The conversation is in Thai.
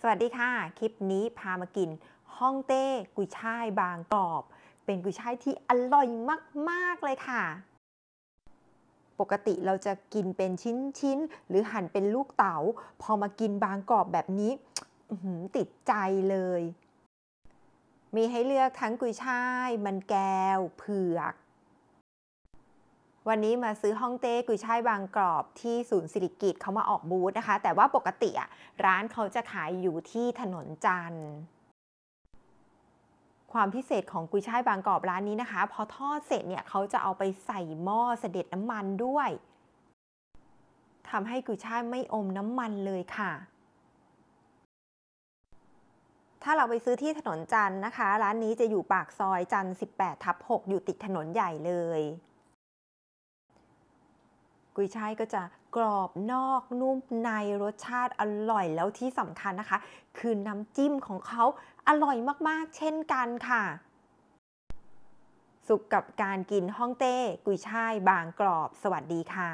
สวัสดีค่ะ คลิปนี้พามากินฮ่องเต้กุยช่ายบางกรอบ เป็นกุยช่ายที่อร่อยมากๆเลยค่ะ ปกติเราจะกินเป็นชิ้น ๆ หรือหั่นเป็นลูกเตา๋า พอมากินบางกรอบแบบนี้ ติดใจเลย มีให้เลือกทั้งกุยช่ายมันแก้ว เผือกวันนี้มาซื้อฮ่องเต้กุยช่ายบางกรอบ ที่ศูนย์สิริกิตเขามาออกบูธนะคะ แต่ว่าปกติร้านเขาจะขายอยู่ที่ถนนจันทร์ ความพิเศษของกุยช่ายบางกรอบร้านนี้นะคะพอทอดเสร็จเนี่ยเขาจะเอาไปใส่หม้อเสด็จน้ำมันด้วยทำให้กุยช่ายไม่อมน้ำมันเลยค่ะ ถ้าเราไปซื้อที่ถนนจันนะคะ ร้านนี้จะอยู่ปากซอยจัน18ทับ6อยู่ติดถนนใหญ่เลยกุยช่ายก็จะกรอบนอกนุ่มในรสชาติอร่อยแล้วที่สำคัญนะคะ คือน้ำจิ้มของเขาอร่อยมากๆ เช่นกันค่ะ สุขกับการกินฮ่องเต้ กุยช่ายบางกรอบสวัสดีค่ะ